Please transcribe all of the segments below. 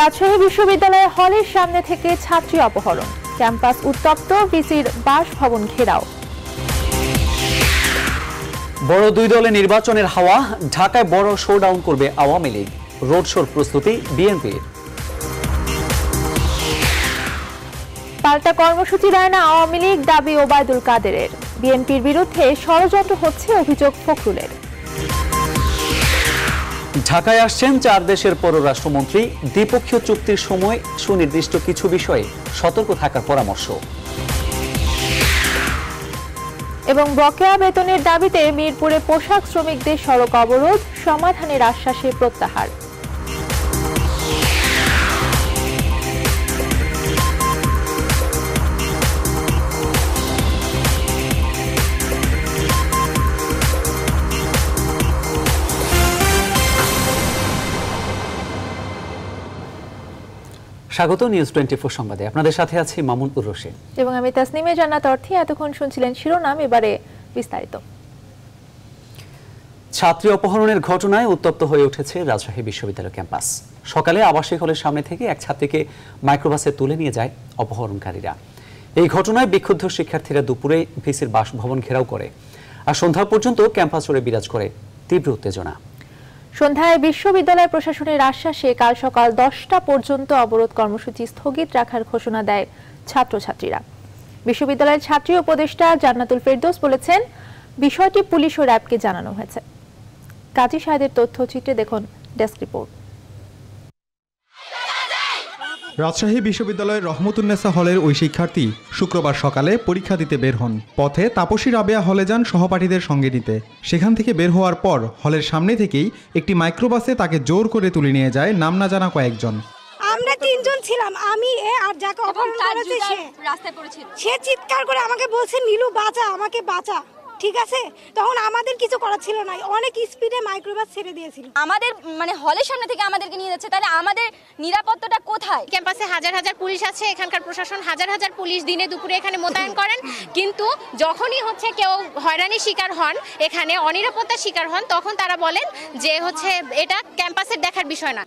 রাজশাহী বিশ্ববিদ্যালয়ের হলের সামনে থেকে ছাত্রী অপহরণ ক্যাম্পাস উত্তপ্ত ভিসির বাসভবন ঘেরাও বড় দুই দলে নির্বাচনের হাওয়া ঢাকায় বড় শোডাউন করবে আওয়ামী লীগ রোড শোর প্রস্তুতি বিএনপির পাল্টা কর্মসূচি দেয় না আওয়ামী লীগ দাবি ওবায়দুল কাদেরের বিএনপির বিরুদ্ধে ষড়যন্ত্র হচ্ছে অভিযোগ ফখরুলের ঢাকায় আসছেন চার দেশের পররাষ্ট্রমন্ত্রী দ্বিপক্ষীয় চুক্তির সময় সুনির্দিষ্ট কিছু বিষয়ে সতর্ক থাকার পরামর্শ এবং বকেয়া বেতনের দাবিতে মিরপুরে পোশাক শ্রমিকদের সড়ক অবরোধ সমাধানের আশ্বাসে প্রত্যাহার স্বাগত নিউজ টোয়েন্টি ফোর সংবাদে আপনাদের সাথে আছি মামুন উর রশিদ এবং আমি তাসনিমে জান্নাত অর্থে এতক্ষণ শুনছিলেন শিরোনাম এবারে বিস্তারিত ছাত্রী অপহরণের ঘটনায় উত্তপ্ত হয়ে উঠেছে রাজশাহী বিশ্ববিদ্যালয় ক্যাম্পাস সকালে আবাসিক হলের সামনে থেকে এক ছাত্রীকে মাইক্রোবাসে তুলে নিয়ে যায় অপহরণকারীরা এই ঘটনায় বিক্ষুব্ধ শিক্ষার্থীরা দুপুরে ভিসির বাসভবন ঘেরাও করে আর সন্ধ্যা পর্যন্ত ক্যাম্পাস জুড়ে বিরাজ করে তীব্র উত্তেজনা সন্ধ্যায় বিশ্ববিদ্যালয় প্রশাসনের আশ্বাসে কাল সকাল দশটা পর্যন্ত অবরোধ কর্মসূচি স্থগিত রাখার ঘোষণা দেয় ছাত্রছাত্রীরা বিশ্ববিদ্যালয়ের ছাত্রী উপদেষ্টা জান্নাতুল ফেরদোস বলেছেন বিষয়টি পুলিশ ও র্যাবকে জানানো হয়েছে কাজী সাহেদের তথ্যচিত্রে দেখুন ডেস্ক রিপোর্ট রাজশাহী বিশ্ববিদ্যালয়ের রহমতুন্নেসা হলের ওই শিক্ষার্থী শুক্রবার সকালে পরীক্ষা দিতে বের হন পথে তাপসী রাবেয়া হলে যান সহপাঠীদের সঙ্গে নিতে সেখান থেকে বের হওয়ার পর হলের সামনে থেকেই একটি মাইক্রোবাসে তাকে জোর করে তুলে নিয়ে যায় নাম না জানা কয়েকজন আমরা তিনজন ছিলাম আমি এ আর যাকে অপহরণ করেছে সে রাস্তায় পড়েছিল সে চিৎকার করে আমাকে বলছে নীলু বাঁচা আমাকে বাঁচা ঠিক আছে তখন আমাদের কিছু করা ছিল না অনেক স্পিডে মাইক্রোবাস ছেড়ে দিয়েছিল আমাদের মানে হলের সামনে থেকে আমাদেরকে নিয়ে যাচ্ছে তাহলে আমাদের নিরাপত্তাটা কোথায় ক্যাম্পাসে হাজার হাজার পুলিশ আছে এখানকার প্রশাসন হাজার হাজার পুলিশ দিনে দুপুরে এখানে মোতায়েন করেন কিন্তু যখনই হচ্ছে কেউ হয়রানির শিকার হন এখানে অনিরাপত্তার শিকার হন তখন তারা বলেন যে হচ্ছে এটা ক্যাম্পাসের দেখার বিষয় না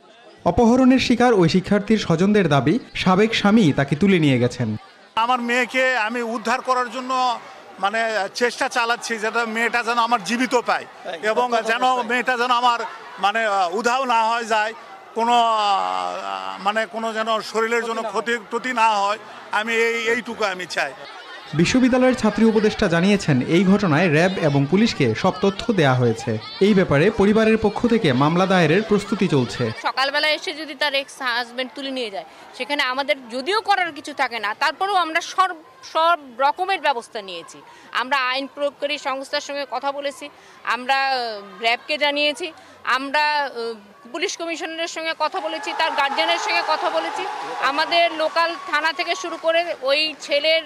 অপহরণের শিকার ওই শিক্ষার্থীর স্বজনদের দাবি সাবেক স্বামী তাকে তুলে নিয়ে গেছেন আমার মেয়েকে আমি উদ্ধার করার জন্য মানে চেষ্টা চালাচ্ছি যেটা মেয়েটা যেন আমার জীবিত পায় এবং যেন মেয়েটা যেন আমার মানে উধাও না হয়ে যায় কোনো মানে কোনো যেন শরীরের জন্য ক্ষতি ক্ষতি না হয় আমি এই এইটুকু আমি চাই বিশ্ববিদ্যালয়ের ছাত্রী উপদেষ্টা জানিয়েছেন এই ঘটনায় র্যাব এবং পুলিশকে সব তথ্য দেয়া হয়েছে এই ব্যাপারে পরিবারের পক্ষ থেকে মামলা দায়েরের প্রস্তুতি চলছে সকালবেলা এসে যদি তার এক্স হাজবেন্ড তুলে নিয়ে যায় সেখানে আমাদের যদিও করার কিছু থাকে না তারপরেও আমরা সব সব রকমের ব্যবস্থা নিয়েছি আমরা আইন প্রয়োগকারী সংস্থার সঙ্গে কথা বলেছি আমরা র্যাবকে জানিয়েছি আমরা পুলিশ কমিশনারের সঙ্গে কথা বলেছি তার গার্জেনের সঙ্গে কথা বলেছি আমাদের লোকাল থানা থেকে শুরু করে ওই ছেলের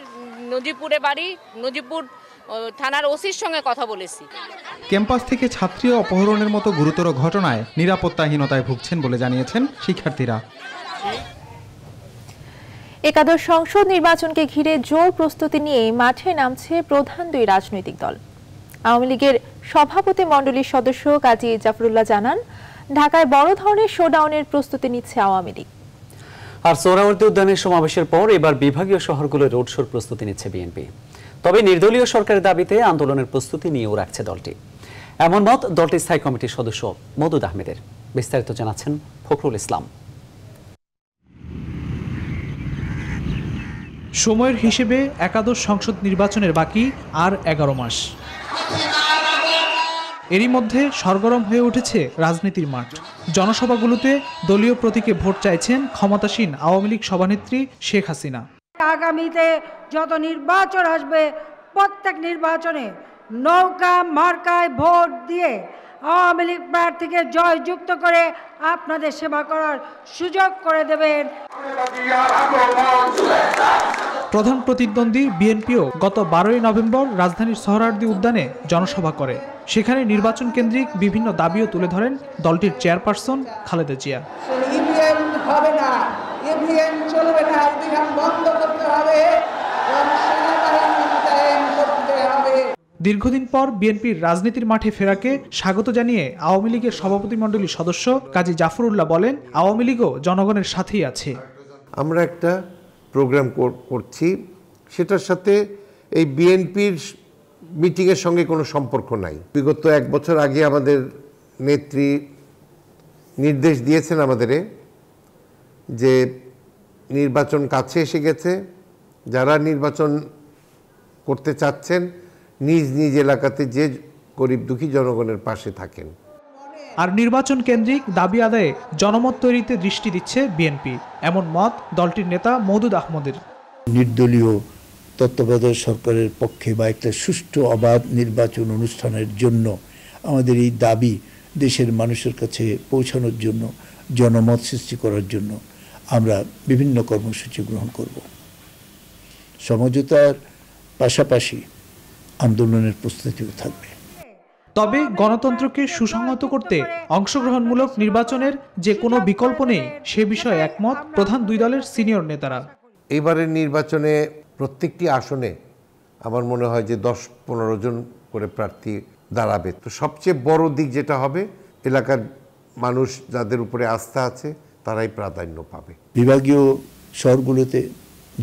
নজিপুরে বাড়ি নজিপুর থানার ওসির সঙ্গে কথা বলেছি ক্যাম্পাস থেকে ছাত্রী অপহরণের মতো গুরুতর ঘটনায় নিরাপত্তাহীনতায় ভুগছেন বলে জানিয়েছেন শিক্ষার্থীরা একাদশ সংসদ নির্বাচনকে ঘিরে জোর প্রস্তুতি নিয়ে মাঠে নামছে প্রধান দুই রাজনৈতিক দল আওয়ামী লীগের সভাপতি মণ্ডলীর সদস্য কাজী জাফরুল্লাহ জানান ঢাকায় বড় ধরনের শোডাউনের প্রস্তুতি নিচ্ছে আওয়ামী লীগ আর সোহরাওয়ার্দী উদ্যানের সমাবেশের পর এবার বিভাগীয় শহরগুলোর রোড শোর প্রস্তুতি নিচ্ছে বিএনপি তবে নির্দলীয় সরকারের দাবিতে আন্দোলনের প্রস্তুতি নিয়েও রাখছে দলটি এমন মত দলটির স্থায়ী কমিটির সদস্য মদুদ আহমেদের বিস্তারিত জানাচ্ছেন ফখরুল ইসলাম সময়ের হিসেবে একাদশ সংসদ নির্বাচনের বাকি আর এগারো মাস এরই মধ্যে সরগরম হয়ে উঠেছে রাজনীতির মাঠ জনসভাগুলোতে দলীয় প্রতীকে ভোট চাইছেন ক্ষমতাসীন আওয়ামী লীগ সভানেত্রী শেখ হাসিনা আগামীতে যত নির্বাচন আসবে প্রত্যেক নির্বাচনে নৌকা মার্কায় ভোট দিয়ে আওয়ামী লীগ প্রার্থীকে জয়যুক্ত করে আপনাদের সেবা করার সুযোগ করে দেবেন প্রধান প্রতিদ্বন্দ্বী বিএনপিও গত বারোই নভেম্বর রাজধানীর সহরার্দি উদ্যানে জনসভা করে সেখানে নির্বাচন কেন্দ্রিক বিভিন্ন দাবিও তুলে ধরেন দলটির চেয়ারপারসন খালেদা জিয়া দীর্ঘদিন পর বিএনপির রাজনীতির মাঠে ফেরাকে স্বাগত জানিয়ে আওয়ামী লীগের সভাপতিমণ্ডলীর সদস্য কাজী জাফরুল্লাহ বলেন আওয়ামী লীগও জনগণের সাথেই আছে আমরা একটা প্রোগ্রাম করছি সেটার সাথে এই বিএনপির মিটিংয়ের সঙ্গে কোনো সম্পর্ক নাই বিগত এক বছর আগে আমাদের নেত্রী নির্দেশ দিয়েছেন আমাদেরে যে নির্বাচন কাছে এসে গেছে যারা নির্বাচন করতে চাচ্ছেন নিজ নিজ এলাকাতে যে গরিব দুঃখী জনগণের পাশে থাকেন আর নির্বাচন কেন্দ্রিক দাবি আদায়ে জনমত তৈরিতে দৃষ্টি দিচ্ছে বিএনপি এমন মত দলটির নেতা মৌদুদ আহমদের নির্দলীয় তত্ত্বাবধায়ক সরকারের পক্ষে বা একটা সুষ্ঠু অবাধ নির্বাচন অনুষ্ঠানের জন্য আমাদের এই দাবি দেশের মানুষের কাছে পৌঁছানোর জন্য জনমত সৃষ্টি করার জন্য আমরা বিভিন্ন কর্মসূচি গ্রহণ করব সমঝোতার পাশাপাশি আন্দোলনের প্রস্তুতিও থাকবে তবে গণতন্ত্রকে সুসংহত করতে অংশগ্রহণমূলক নির্বাচনের যে কোনো বিকল্প নেই সে বিষয়ে একমত প্রধান দুই দলের সিনিয়র নেতারা এবারের নির্বাচনে প্রত্যেকটি আসনে আমার মনে হয় যে দশ পনেরো জন করে প্রার্থী দাঁড়াবে তো সবচেয়ে বড় দিক যেটা হবে এলাকার মানুষ যাদের উপরে আস্থা আছে তারাই প্রাধান্য পাবে বিভাগীয় শহরগুলোতে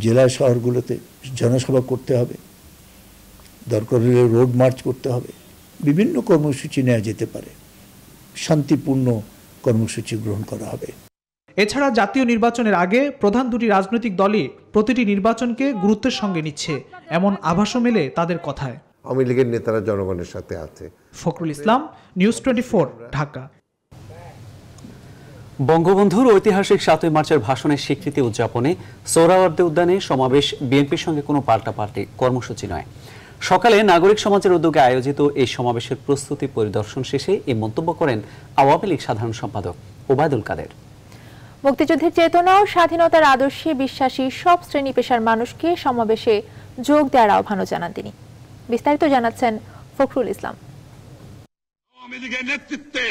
জেলা শহরগুলোতে জনসভা করতে হবে দরকার হলে রোড মার্চ করতে হবে বিভিন্ন কর্মসূচি নেওয়া যেতে পারে শান্তিপূর্ণ কর্মসূচি গ্রহণ করা হবে এছাড়া জাতীয় নির্বাচনের আগে প্রধান দুটি রাজনৈতিক দলই প্রতিটি নির্বাচনকে গুরুত্বের সঙ্গে নিচ্ছে এমন আভাসও মেলে তাদের কথায় আওয়ামী লীগের নেতারা জনগণের সাথে আছে ফখরুল ইসলাম নিউজ টোয়েন্টি ঢাকা বঙ্গবন্ধুর ঐতিহাসিক সাতই মার্চের ভাষণের স্বীকৃতি উদযাপনে সোহরাওয়ার্দে উদ্যানে সমাবেশ বিএনপির সঙ্গে কোনো পাল্টাপাল্টি কর্মসূচি নয় সকালে নাগরিক সমাজের উদ্যোগে আয়োজিত এই সমাবেশের প্রস্তুতি পরিদর্শন শেষে এই মন্তব্য করেন আওয়ামী লীগ সাধারণ সম্পাদক ওবায়দুল কাদের মুক্তিযুদ্ধের চেতনা ও স্বাধীনতার আদর্শে বিশ্বাসী সব শ্রেণী পেশার মানুষকে সমাবেশে যোগ দেওয়ার আহ্বানও জানান তিনি বিস্তারিত জানাচ্ছেন ফখরুল ইসলাম নেতৃত্বে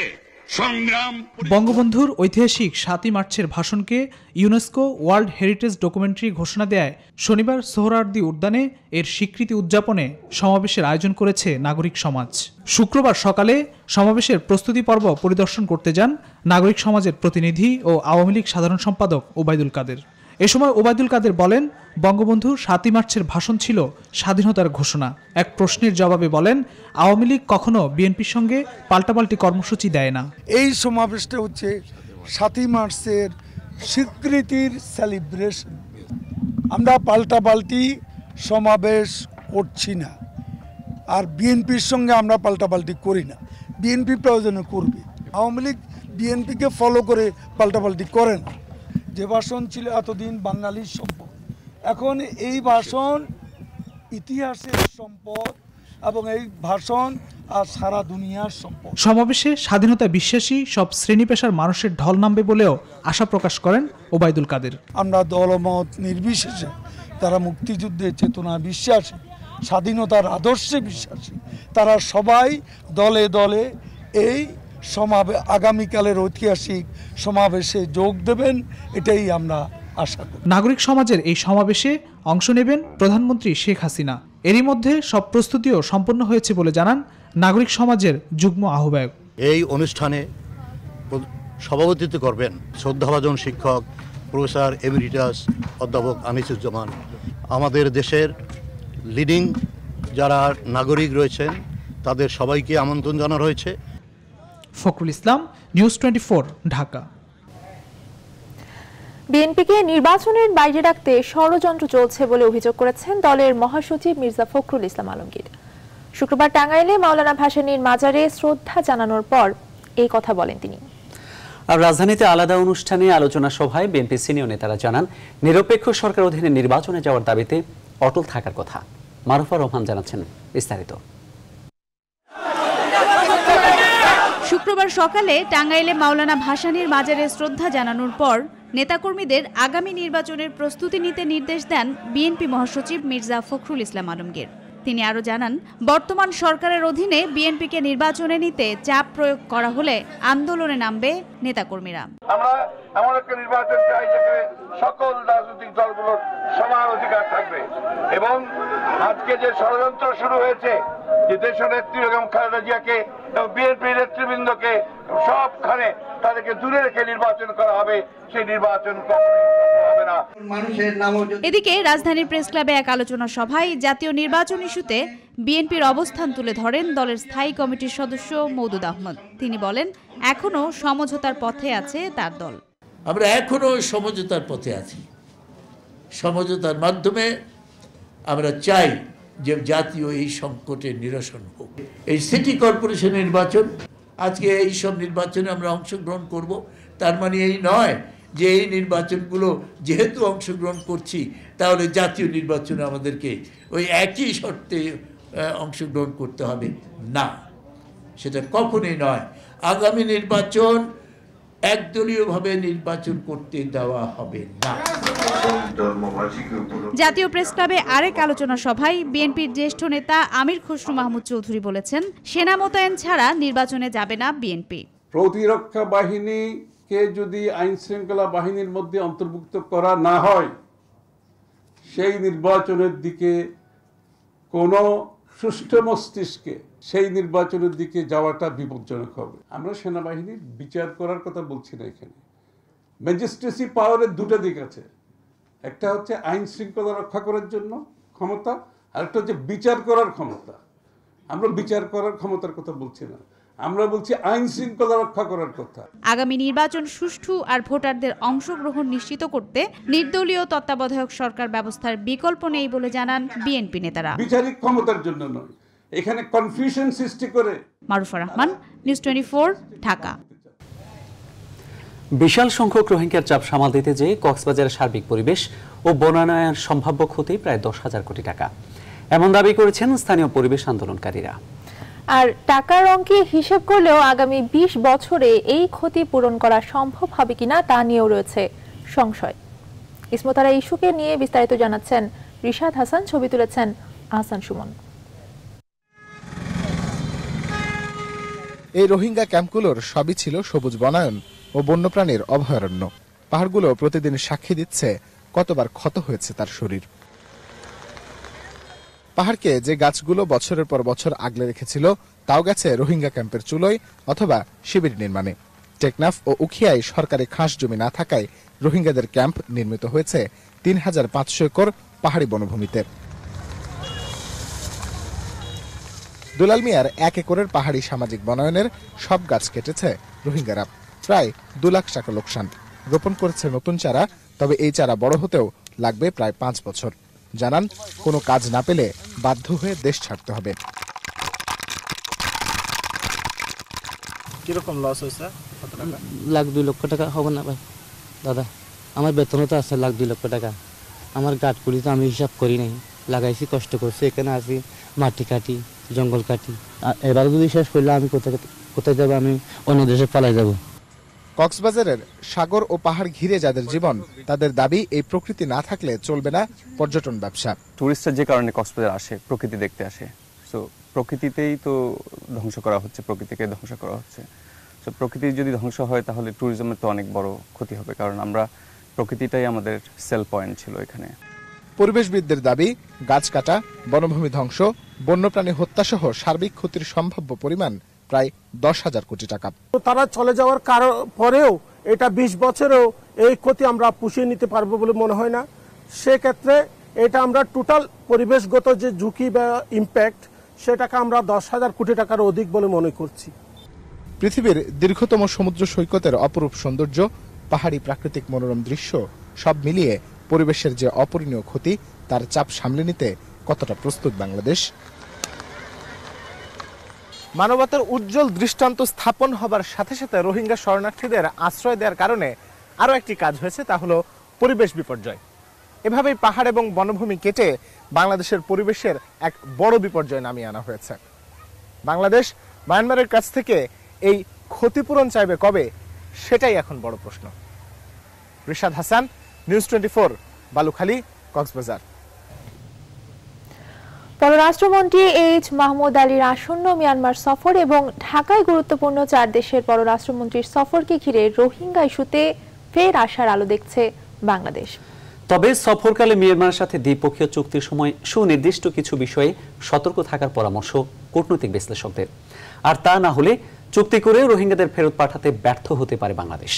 সংগ্রাম বঙ্গবন্ধুর ঐতিহাসিক সাতই মার্চের ভাষণকে ইউনেস্কো ওয়ার্ল্ড হেরিটেজ ডকুমেন্টারি ঘোষণা দেয় শনিবার সোহরার্দি উদ্যানে এর স্বীকৃতি উদযাপনে সমাবেশের আয়োজন করেছে নাগরিক সমাজ শুক্রবার সকালে সমাবেশের প্রস্তুতি পর্ব পরিদর্শন করতে যান নাগরিক সমাজের প্রতিনিধি ও আওয়ামী লীগ সাধারণ সম্পাদক ওবায়দুল কাদের এ সময় ওবায়দুল কাদের বলেন বঙ্গবন্ধু সাতই মার্চের ভাষণ ছিল স্বাধীনতার ঘোষণা এক প্রশ্নের জবাবে বলেন আওয়ামী লীগ কখনো বিএনপির সঙ্গে পাল্টাপাল্টি কর্মসূচি দেয় না এই সমাবেশটা হচ্ছে সাতই মার্চের স্বীকৃতির সেলিব্রেশন আমরা পাল্টাপাল্টি সমাবেশ করছি না আর বিএনপির সঙ্গে আমরা পাল্টাপাল্টি করি না বিএনপি প্রয়োজনে করবে আওয়ামী লীগ বিএনপিকে ফলো করে পাল্টাপাল্টি করে না যে ভাষণ ছিল এতদিন বাঙালির সম্পদ এখন এই ভাষণ ইতিহাসের সম্পদ এবং এই ভাষণ আর সারা দুনিয়ার সম্পদ সমাবেশে স্বাধীনতা বিশ্বাসী সব শ্রেণী পেশার মানুষের ঢল নামবে বলেও আশা প্রকাশ করেন ওবায়দুল কাদের আমরা দলমত নির্বিশেষে তারা মুক্তিযুদ্ধের চেতনা বিশ্বাসী স্বাধীনতার আদর্শে বিশ্বাসী তারা সবাই দলে দলে এই সমাবে আগামীকালের ঐতিহাসিক সমাবেশে যোগ দেবেন এটাই আমরা আশা করি নাগরিক সমাজের এই সমাবেশে অংশ নেবেন প্রধানমন্ত্রী শেখ হাসিনা এরই মধ্যে সব প্রস্তুতিও সম্পন্ন হয়েছে বলে জানান নাগরিক সমাজের যুগ্ম আহ্বায়ক এই অনুষ্ঠানে সভাপতিত্ব করবেন শ্রদ্ধাভাজন শিক্ষক প্রফেসর এমিরিটাস অধ্যাপক আনিসুজ্জামান আমাদের দেশের লিডিং যারা নাগরিক রয়েছেন তাদের সবাইকে আমন্ত্রণ জানা রয়েছে ফখরুল ইসলাম নিউজ টোয়েন্টি ঢাকা বিএনপিকে নির্বাচনের বাইরে রাখতে ষড়যন্ত্র চলছে বলে অভিযোগ করেছেন দলের মহাসচিব মির্জা ফখরুল ইসলাম আলমগীর শুক্রবার টাঙ্গাইলে মাওলানা ভাসানীর মাজারে শ্রদ্ধা জানানোর পর এই কথা বলেন তিনি আর রাজধানীতে আলাদা অনুষ্ঠানে আলোচনা সভায় বিএনপি সিনিয়র নেতারা জানান নিরপেক্ষ সরকার অধীনে নির্বাচনে যাওয়ার দাবিতে অটল থাকার কথা মারুফা রহমান জানাচ্ছেন বিস্তারিত শুক্রবার সকালে টাঙ্গাইলে মাওলানা ভাসানির মাজারে শ্রদ্ধা জানানোর পর নেতাকর্মীদের আগামী নির্বাচনের প্রস্তুতি নিতে নির্দেশ দেন বিএনপি মহাসচিব মির্জা ফখরুল ইসলাম আলমগীর তিনি আরও জানান বর্তমান সরকারের অধীনে বিএনপিকে নির্বাচনে নিতে চাপ প্রয়োগ করা হলে আন্দোলনে নামবে নেতাকর্মীরা এমন একটা নির্বাচন চাই যেখানে সকল রাজনৈতিক দলগুলোর সমান অধিকার থাকবে এবং আজকে যে ষড়যন্ত্র শুরু হয়েছে যে দেশ নেত্রী এবং খালেদা জিয়াকে এবং বিএনপি নেতৃবৃন্দকে সবখানে তাদেরকে দূরে রেখে নির্বাচন করা হবে সেই নির্বাচন এদিকে রাজধানীর প্রেস ক্লাবে এক আলোচনা সভায় জাতীয় নির্বাচন ইস্যুতে বিএনপির অবস্থান তুলে ধরেন দলের স্থায়ী কমিটির সদস্য মৌদুদ আহমদ তিনি বলেন এখনও সমঝোতার পথে আছে তার দল আমরা এখনও সমঝোতার পথে আছি সমঝোতার মাধ্যমে আমরা চাই যে জাতীয় এই সংকটের নিরসন হোক এই সিটি কর্পোরেশন নির্বাচন আজকে এই সব নির্বাচনে আমরা অংশগ্রহণ করব তার মানে এই নয় যে এই নির্বাচনগুলো যেহেতু অংশগ্রহণ করছি তাহলে জাতীয় নির্বাচনে আমাদেরকে ওই একই শর্তে অংশগ্রহণ করতে হবে না সেটা কখনই নয় আগামী নির্বাচন একদলীয়ভাবে নির্বাচন করতে দেওয়া হবে না জাতীয় প্রেস ক্লাবে আরেক আলোচনা সভায় বিএনপির জ্যেষ্ঠ নেতা আমির খসরু মাহমুদ চৌধুরী বলেছেন সেনা মোতায়েন ছাড়া নির্বাচনে যাবে না বিএনপি প্রতিরক্ষা বাহিনীকে যদি আইন শৃঙ্খলা বাহিনীর মধ্যে অন্তর্ভুক্ত করা না হয় সেই নির্বাচনের দিকে কোনো সুষ্ঠু মস্তিষ্কে সেই নির্বাচনের দিকে যাওয়াটা বিপজ্জনক হবে আমরা সেনাবাহিনীর বিচার করার কথা বলছি না এখানে ম্যাজিস্ট্রেসি পাওয়ারের দুটো দিক আছে একটা হচ্ছে আইন শৃঙ্খলা রক্ষা করার জন্য ক্ষমতা আর একটা হচ্ছে বিচার করার ক্ষমতা আমরা বিচার করার ক্ষমতার কথা বলছি না আমরা বলছি আইন শৃঙ্খলা রক্ষা করার কথা আগামী নির্বাচন সুষ্ঠু আর ভোটারদের অংশগ্রহণ নিশ্চিত করতে নির্দলীয় তত্ত্বাবধায়ক সরকার ব্যবস্থার বিকল্প নেই বলে জানান বিএনপি নেতারা বিচারিক ক্ষমতার জন্য নয় এখানে কনফিউশন সৃষ্টি করে মারুফ রহমান নিউজ টোয়েন্টি ঢাকা বিশাল সংখ্যক রোহিঙ্গার চাপ সামাল দিতে যেয়ে কক্সবাজারের সার্বিক পরিবেশ ও বনায়নের সম্ভাব্য ক্ষতি প্রায় দশ হাজার কোটি টাকা এমন দাবি করেছেন স্থানীয় পরিবেশ আন্দোলনকারীরা আর টাকার অঙ্কে হিসেব করলেও আগামী ২০ বছরে এই ক্ষতি পূরণ করা সম্ভব হবে কিনা তা নিয়েও রয়েছে সংশয় ইসমতারা ইস্যুকে নিয়ে বিস্তারিত জানাচ্ছেন রিশাদ হাসান ছবি তুলেছেন আহসান সুমন এই রোহিঙ্গা ক্যাম্পগুলোর সবই ছিল সবুজ বনায়ন ও বন্যপ্রাণীর অভয়ারণ্য পাহাড়গুলো প্রতিদিন সাক্ষী দিচ্ছে কতবার ক্ষত হয়েছে তার শরীর পাহাড়কে যে গাছগুলো বছরের পর বছর আগলে রেখেছিল তাও গেছে রোহিঙ্গা ক্যাম্পের চুলোই অথবা শিবির নির্মাণে টেকনাফ ও উখিয়ায় সরকারি খাস জমি না থাকায় রোহিঙ্গাদের ক্যাম্প নির্মিত হয়েছে তিন হাজার পাঁচশো একর পাহাড়ি বনভূমিতে দুলাল মিয়ার এক একরের পাহাড়ি সামাজিক বনায়নের সব গাছ কেটেছে রোহিঙ্গারা প্রায় দু লাখ টাকা লোকসান রোপণ করেছে নতুন চারা তবে এই চারা বড় হতেও লাগবে প্রায় পাঁচ বছর জানান কোনো কাজ না পেলে বাধ্য হয়ে দেশ ছাড়তে হবে কিরকম লস হয়েছে লাখ দুই লক্ষ টাকা হবে না ভাই দাদা আমার বেতনও তো আছে লাখ দুই লক্ষ টাকা আমার গাঠগুলি তো আমি হিসাব করি নাই লাগাইছি কষ্ট করছি এখানে আছি মাটি কাটি জঙ্গল কাটি এবার যদি শেষ করলে আমি কোথায় কোথায় যাবো আমি অন্য দেশে পালাই যাব কক্সবাজারের সাগর ও পাহাড় ঘিরে যাদের জীবন তাদের দাবি এই প্রকৃতি না থাকলে চলবে না পর্যটন ব্যবসা টুরিস্টরা যে কারণে কক্সবাজার আসে প্রকৃতি দেখতে আসে সো প্রকৃতিতেই তো ধ্বংস করা হচ্ছে প্রকৃতিকে ধ্বংস করা হচ্ছে সো প্রকৃতি যদি ধ্বংস হয় তাহলে ট্যুরিজমের তো অনেক বড় ক্ষতি হবে কারণ আমরা প্রকৃতিটাই আমাদের সেল পয়েন্ট ছিল এখানে পরিবেশবিদদের দাবি গাছ কাটা বনভূমি ধ্বংস বন্যপ্রাণী হত্যাসহ সার্বিক ক্ষতির সম্ভাব্য পরিমাণ প্রায় দশ হাজার কোটি টাকা তারা চলে যাওয়ার কারণ পরেও এটা বিশ বছরেও এই ক্ষতি আমরা পুষিয়ে নিতে পারবো বলে মনে হয় না সেক্ষেত্রে এটা আমরা টোটাল পরিবেশগত যে ঝুঁকি বা ইম্প্যাক্ট সেটাকে আমরা দশ হাজার কোটি টাকার অধিক বলে মনে করছি পৃথিবীর দীর্ঘতম সমুদ্র সৈকতের অপরূপ সৌন্দর্য পাহাড়ি প্রাকৃতিক মনোরম দৃশ্য সব মিলিয়ে পরিবেশের যে অপরিণীয় ক্ষতি তার চাপ সামলে নিতে কতটা প্রস্তুত বাংলাদেশ মানবতার উজ্জ্বল দৃষ্টান্ত স্থাপন হবার সাথে সাথে রোহিঙ্গা শরণার্থীদের আশ্রয় দেওয়ার কারণে আরও একটি কাজ হয়েছে তা হলো পরিবেশ বিপর্যয় এভাবেই পাহাড় এবং বনভূমি কেটে বাংলাদেশের পরিবেশের এক বড় বিপর্যয় নামিয়ে আনা হয়েছে বাংলাদেশ মায়ানমারের কাছ থেকে এই ক্ষতিপূরণ চাইবে কবে সেটাই এখন বড় প্রশ্ন Rishad Hasan news twenty four Balukhali Cox's Bazar পররাষ্ট্রমন্ত্রী এইচ মাহমুদ আলীর আসন্ন মিয়ানমার সফর এবং ঢাকায় গুরুত্বপূর্ণ চার দেশের পররাষ্ট্রমন্ত্রীর সফরকে ঘিরে রোহিঙ্গা ইস্যুতে ফের আসার আলো দেখছে বাংলাদেশ তবে সফরকালে মিয়ানমারের সাথে দ্বিপক্ষীয় চুক্তির সময় সুনির্দিষ্ট কিছু বিষয়ে সতর্ক থাকার পরামর্শ কূটনৈতিক বিশ্লেষকদের আর তা না হলে চুক্তি করে রোহিঙ্গাদের ফেরত পাঠাতে ব্যর্থ হতে পারে বাংলাদেশ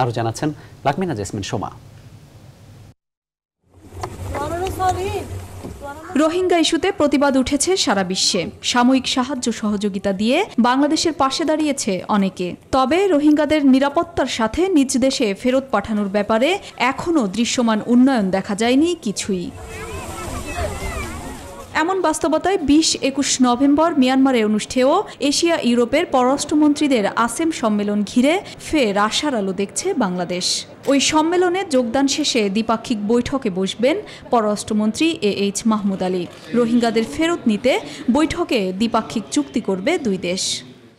আরও জানাচ্ছেন লাকমিনা জেসমিন সোমা রোহিঙ্গা ইস্যুতে প্রতিবাদ উঠেছে সারা বিশ্বে সাময়িক সাহায্য সহযোগিতা দিয়ে বাংলাদেশের পাশে দাঁড়িয়েছে অনেকে তবে রোহিঙ্গাদের নিরাপত্তার সাথে নিজ দেশে ফেরত পাঠানোর ব্যাপারে এখনও দৃশ্যমান উন্নয়ন দেখা যায়নি কিছুই এমন বাস্তবতায় বিশ একুশ নভেম্বর মিয়ানমারে অনুষ্ঠেয় এশিয়া ইউরোপের পররাষ্ট্রমন্ত্রীদের আসেম সম্মেলন ঘিরে ফের আশার আলো দেখছে বাংলাদেশ ওই সম্মেলনে যোগদান শেষে দ্বিপাক্ষিক বৈঠকে বসবেন পররাষ্ট্রমন্ত্রী এ এইচ মাহমুদ আলী রোহিঙ্গাদের ফেরত নিতে বৈঠকে দ্বিপাক্ষিক চুক্তি করবে দুই দেশ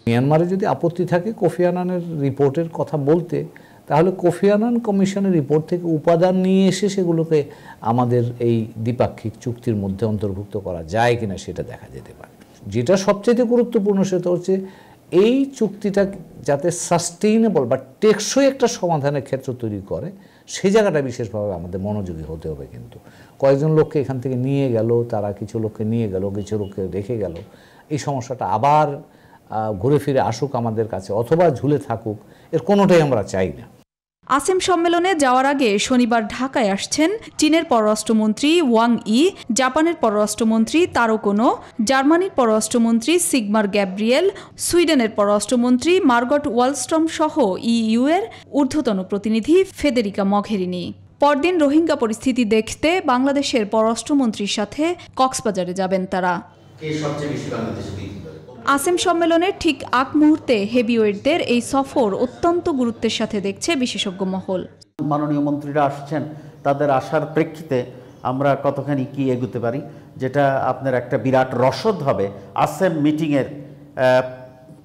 মিয়ানমারে যদি আপত্তি থাকে কোফি আনানের রিপোর্টের কথা বলতে তাহলে কোফি আনান কমিশনের রিপোর্ট থেকে উপাদান নিয়ে এসে সেগুলোকে আমাদের এই দ্বিপাক্ষিক চুক্তির মধ্যে অন্তর্ভুক্ত করা যায় কিনা সেটা দেখা যেতে পারে যেটা সবচেয়ে গুরুত্বপূর্ণ সেটা হচ্ছে এই চুক্তিটা যাতে সাস্টেইনেবল বা টেকসই একটা সমাধানের ক্ষেত্র তৈরি করে সেই জায়গাটা বিশেষভাবে আমাদের মনোযোগী হতে হবে কিন্তু কয়েকজন লোককে এখান থেকে নিয়ে গেল তারা কিছু লোককে নিয়ে গেল কিছু লোককে রেখে গেল এই সমস্যাটা আবার ঘুরে ফিরে আসুক আমাদের কাছে অথবা ঝুলে থাকুক এর কোনোটাই আমরা চাই না আসেম সম্মেলনে যাওয়ার আগে শনিবার ঢাকায় আসছেন চীনের পররাষ্ট্রমন্ত্রী ওয়াং ই জাপানের পররাষ্ট্রমন্ত্রী কোনো জার্মানির পররাষ্ট্রমন্ত্রী সিগমার গ্যাব্রিয়েল সুইডেনের পররাষ্ট্রমন্ত্রী মার্গট ওয়ালস্ট্রম সহ ইইউ এর ঊর্ধ্বতন প্রতিনিধি ফেদেরিকা মঘেরিনি পরদিন রোহিঙ্গা পরিস্থিতি দেখতে বাংলাদেশের পররাষ্ট্রমন্ত্রীর সাথে কক্সবাজারে যাবেন তারা সবচেয়ে বেশি আসেম সম্মেলনের ঠিক আগ মুহূর্তে হেভিওয়েটদের এই সফর অত্যন্ত গুরুত্বের সাথে দেখছে বিশেষজ্ঞ মহল মাননীয় মন্ত্রীরা আসছেন তাদের আসার প্রেক্ষিতে আমরা কতখানি কি এগুতে পারি যেটা আপনার একটা বিরাট রসদ হবে আসেম মিটিংয়ের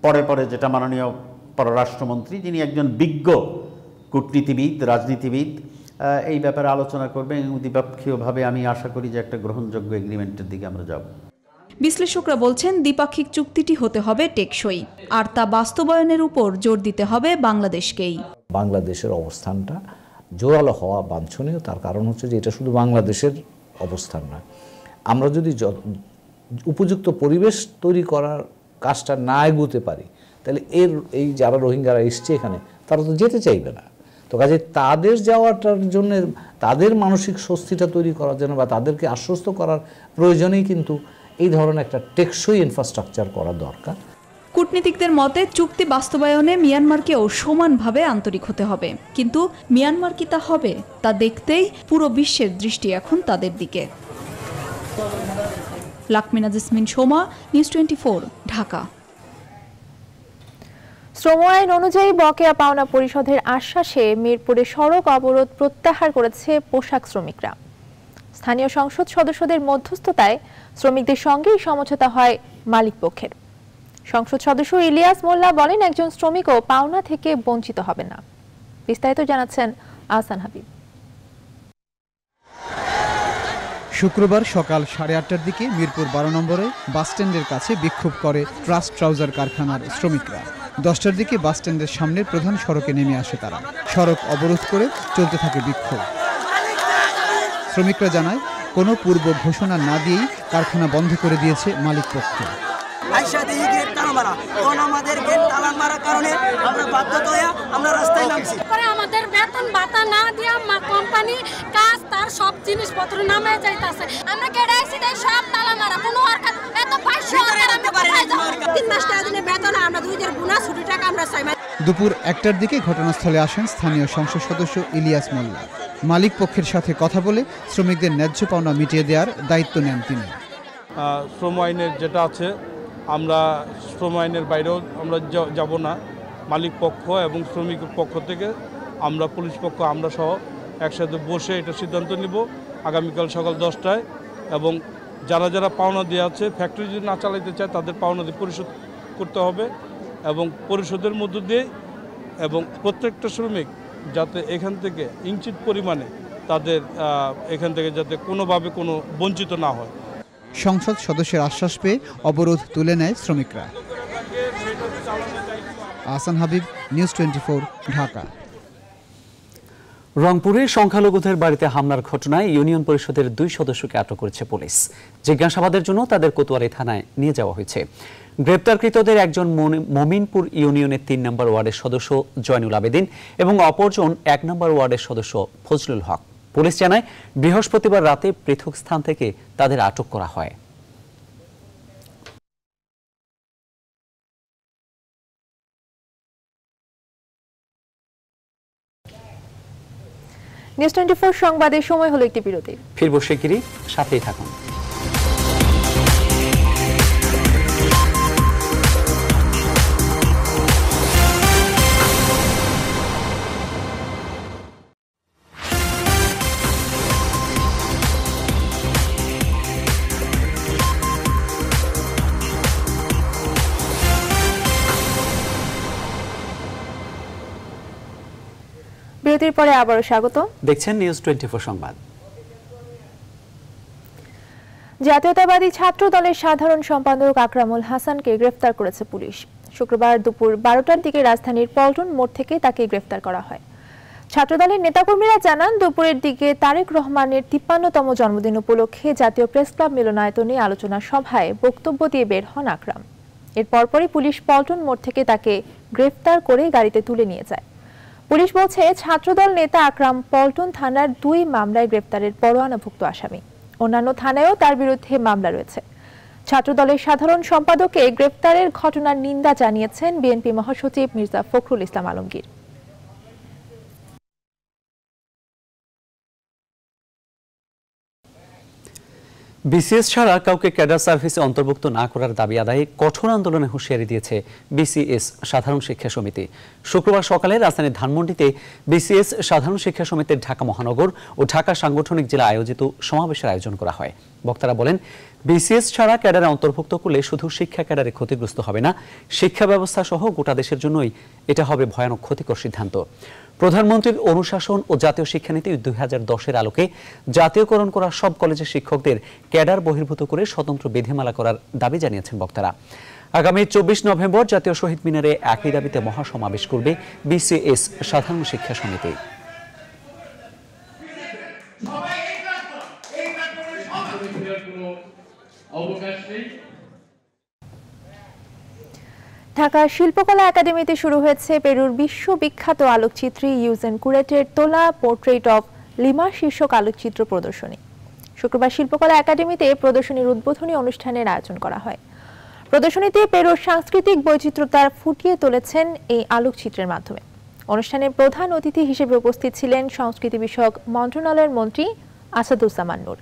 পরে পরে যেটা মাননীয় পররাষ্ট্রমন্ত্রী যিনি একজন বিজ্ঞ কূটনীতিবিদ রাজনীতিবিদ এই ব্যাপারে আলোচনা করবেন এবং দ্বিপক্ষীয়ভাবে আমি আশা করি যে একটা গ্রহণযোগ্য এগ্রিমেন্টের দিকে আমরা যাব বিশ্লেষকরা বলছেন দ্বিপাক্ষিক চুক্তিটি হতে হবে টেকসই আর তা বাস্তবায়নের উপর জোর দিতে হবে বাংলাদেশকেই বাংলাদেশের অবস্থানটা জোরালো হওয়া বাঞ্ছনীয় তার কারণ হচ্ছে যে এটা শুধু বাংলাদেশের অবস্থান নয় আমরা যদি উপযুক্ত পরিবেশ তৈরি করার কাজটা না এগুতে পারি তাহলে এর এই যারা রোহিঙ্গারা এসছে এখানে তারা তো যেতে চাইবে না তো কাজে তাদের যাওয়াটার জন্য তাদের মানসিক স্বস্তিটা তৈরি করার জন্য বা তাদেরকে আশ্বস্ত করার প্রয়োজনেই কিন্তু এই ধরনের একটা টেকসই ইনফ্রাস্ট্রাকচার করা দরকার কূটনীতিকদের মতে চুক্তি বাস্তবায়নে মিয়ানমারকেও সমানভাবে আন্তরিক হতে হবে কিন্তু মিয়ানমার কি তা হবে তা দেখতেই পুরো বিশ্বের দৃষ্টি এখন তাদের দিকে লাকমিনা জেসমিন সোমা নিউজ টোয়েন্টি ঢাকা শ্রম আইন অনুযায়ী বকেয়া পাওনা পরিশোধের আশ্বাসে মিরপুরে সড়ক অবরোধ প্রত্যাহার করেছে পোশাক শ্রমিকরা স্থানীয় সংসদ সদস্যদের মধ্যস্থতায় শ্রমিকদের সঙ্গে সমঝোতা হয় মালিক পক্ষের সংসদ সদস্য ইলিয়াস মোল্লা বলেন একজন শ্রমিকও পাওনা থেকে বঞ্চিত হবে না বিস্তারিত জানাচ্ছেন আহসান হাবিব শুক্রবার সকাল সাড়ে আটটার দিকে মিরপুর বারো নম্বরে বাসস্ট্যান্ডের কাছে বিক্ষোভ করে ট্রাস্ট ট্রাউজার কারখানার শ্রমিকরা দশটার দিকে বাসস্ট্যান্ডের সামনের প্রধান সড়কে নেমে আসে তারা সড়ক অবরোধ করে চলতে থাকে বিক্ষোভ শ্রমিকরা জানায় কোনো পূর্ব ঘোষণা না দিয়েই কারখানা বন্ধ করে দিয়েছে মালিক পক্ষ কারণে কোম্পানি কাজ তার সব জিনিসপত্র নামে যাইতাছে আমরা আমরা দুপুর একটার দিকে ঘটনাস্থলে আসেন স্থানীয় সংসদ সদস্য ইলিয়াস মোল্লা মালিক পক্ষের সাথে কথা বলে শ্রমিকদের ন্যায্য পাওনা মিটিয়ে দেওয়ার দায়িত্ব নেন তিনি শ্রম আইনের যেটা আছে আমরা শ্রম আইনের বাইরেও আমরা যাব না মালিক পক্ষ এবং শ্রমিক পক্ষ থেকে আমরা পুলিশ পক্ষ আমরা সহ একসাথে বসে এটা সিদ্ধান্ত নিব আগামীকাল সকাল দশটায় এবং যারা যারা পাওনা দেওয়া আছে ফ্যাক্টরি যদি না চালাইতে চায় তাদের পাওনা দিয়ে পরিশোধ করতে হবে এবং পরিশোধের মধ্য দিয়ে এবং প্রত্যেকটা শ্রমিক যাতে এখান থেকে ইঞ্চিত পরিমাণে তাদের এখান থেকে যাতে কোনোভাবে কোনো বঞ্চিত না হয় সংসদ সদস্যের আশ্বাস পেয়ে অবরোধ তুলে নেয় শ্রমিকরা আসান হাবিব নিউজ টোয়েন্টি ঢাকা রংপুরে সংখ্যালঘুদের বাড়িতে হামলার ঘটনায় ইউনিয়ন পরিষদের দুই সদস্যকে আটক করেছে পুলিশ জিজ্ঞাসাবাদের জন্য তাদের কোতোয়ালি থানায় নিয়ে যাওয়া হয়েছে গ্রেপ্তারকৃতদের একজন মমিনপুর ইউনিয়নের তিন নম্বর ওয়ার্ডের সদস্য জয়নুল আবেদিন এবং অপরজন এক নম্বর ওয়ার্ডের সদস্য ফজলুল হক পুলিশ জানায় বৃহস্পতিবার রাতে পৃথক স্থান থেকে তাদের আটক করা হয় নিউজ টোয়েন্টি সংবাদের সময় হলো একটি বিরতি ফিরবো শিগগিরই সাথেই থাকুন বিরতির পরে আবারও স্বাগত দেখছেন নিউজ টোয়েন্টি সংবাদ জাতীয়তাবাদী ছাত্র দলের সাধারণ সম্পাদক আকরামুল হাসানকে গ্রেফতার করেছে পুলিশ শুক্রবার দুপুর বারোটার দিকে রাজধানীর পল্টন মোড় থেকে তাকে গ্রেফতার করা হয় ছাত্রদলের নেতাকর্মীরা জানান দুপুরের দিকে তারেক রহমানের তিপ্পান্নতম জন্মদিন উপলক্ষে জাতীয় প্রেস ক্লাব মিলনায়তনে আলোচনা সভায় বক্তব্য দিয়ে বের হন আকরাম এর পুলিশ পল্টন মোড় থেকে তাকে গ্রেফতার করে গাড়িতে তুলে নিয়ে যায় পুলিশ বলছে ছাত্রদল নেতা আকরাম পল্টন থানার দুই মামলায় গ্রেপ্তারের পরোয়ানাভুক্ত আসামি অন্যান্য থানায়ও তার বিরুদ্ধে মামলা রয়েছে ছাত্রদলের সাধারণ সম্পাদকে গ্রেপ্তারের ঘটনার নিন্দা জানিয়েছেন বিএনপি মহাসচিব মির্জা ফখরুল ইসলাম আলমগীর বিসিএস ছাড়া কাউকে ক্যাডার সার্ভিসে অন্তর্ভুক্ত না করার দাবি আদায়ে কঠোর আন্দোলনে হুঁশিয়ারি দিয়েছে বিসিএস সাধারণ শিক্ষা সমিতি শুক্রবার সকালে রাজধানীর ধানমন্ডিতে বিসিএস সাধারণ শিক্ষা সমিতির ঢাকা মহানগর ও ঢাকা সাংগঠনিক জেলা আয়োজিত সমাবেশের আয়োজন করা হয় বক্তারা বলেন বিসিএস ছাড়া ক্যাডারে অন্তর্ভুক্ত করলে শুধু শিক্ষা ক্যাডারে ক্ষতিগ্রস্ত হবে না শিক্ষা ব্যবস্থা সহ গোটা দেশের জন্যই এটা হবে ভয়ানক ক্ষতিকর সিদ্ধান্ত প্রধানমন্ত্রীর অনুশাসন ও জাতীয় শিক্ষানীতি দুই হাজার দশের আলোকে জাতীয়করণ করা সব কলেজের শিক্ষকদের ক্যাডার বহির্ভূত করে স্বতন্ত্র বিধিমালা করার দাবি জানিয়েছেন বক্তারা আগামী চব্বিশ নভেম্বর জাতীয় শহীদ মিনারে একই দাবিতে মহাসমাবেশ করবে বিসিএস সাধারণ শিক্ষা সমিতি অবকাশ নেই ঢাকা শিল্পকলা একাডেমিতে শুরু হয়েছে পেরুর বিশ্ববিখ্যাত আলোকচিত্রী ইউজেন কুরেটের তোলা পোর্ট্রেট অব লিমা শীর্ষক আলোকচিত্র প্রদর্শনী শুক্রবার শিল্পকলা একাডেমিতে প্রদর্শনীর উদ্বোধনী অনুষ্ঠানের আয়োজন করা হয় প্রদর্শনীতে পেরুর সাংস্কৃতিক বৈচিত্র্যতা ফুটিয়ে তুলেছেন এই আলোকচিত্রের মাধ্যমে অনুষ্ঠানে প্রধান অতিথি হিসেবে উপস্থিত ছিলেন সংস্কৃতি বিষয়ক মন্ত্রণালয়ের মন্ত্রী আসাদুজ্জামান নূর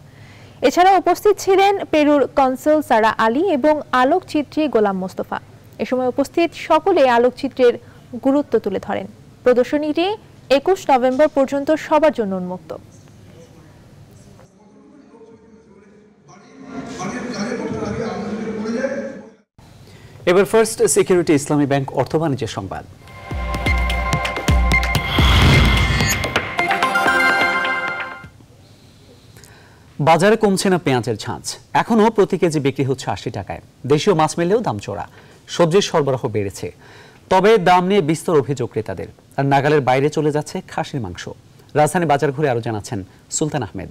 এছাড়া উপস্থিত ছিলেন পেরুর কনসুল সারা আলী এবং আলোকচিত্রী গোলাম মোস্তফা এ সময় উপস্থিত সকলে আলোকচিত্রের গুরুত্ব তুলে ধরেন প্রদর্শনীটি একুশ নভেম্বর পর্যন্ত সবার জন্য উন্মুক্ত এবার ফার্স্ট সিকিউরিটি ইসলামী ব্যাংক অর্থ বাণিজ্যের সংবাদ বাজারে কমছে না পেঁয়াজের ছাঁচ এখনও প্রতি কেজি বিক্রি হচ্ছে আশি টাকায় দেশীয় মাছ মেলেও দাম চড়া সবজির সরবরাহ বেড়েছে তবে দাম নিয়ে বিস্তর অভিযোগ ক্রেতাদের আর নাগালের বাইরে চলে যাচ্ছে খাসির মাংস রাজধানী বাজার ঘুরে আরো জানাচ্ছেন সুলতান আহমেদ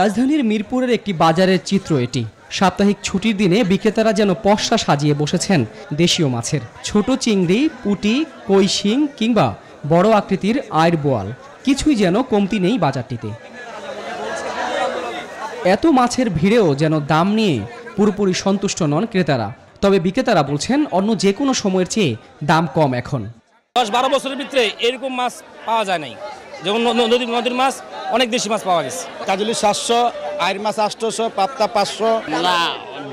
রাজধানীর মিরপুরের একটি বাজারের চিত্র এটি সাপ্তাহিক ছুটির দিনে বিক্রেতারা যেন পশা সাজিয়ে বসেছেন দেশীয় মাছের ছোট চিংড়ি পুটি কৈশিং কিংবা বড় আকৃতির আয়ের বোয়াল কিছুই যেন কমতি নেই বাজারটিতে এত মাছের ভিড়েও যেন দাম নিয়ে পুরোপুরি সন্তুষ্ট নন ক্রেতারা তবে বিক্রেতারা বলছেন অন্য যে কোনো সময়ের চেয়ে দাম কম এখন দশ বারো বছরের ভিতরে এরকম মাছ পাওয়া যায় নাই যেমন নদীর নদীর মাছ অনেক দেশি মাছ পাওয়া গেছে কাজলি সাতশো আয়ের মাছ আটশোশো পাপ্তা পাঁচশো না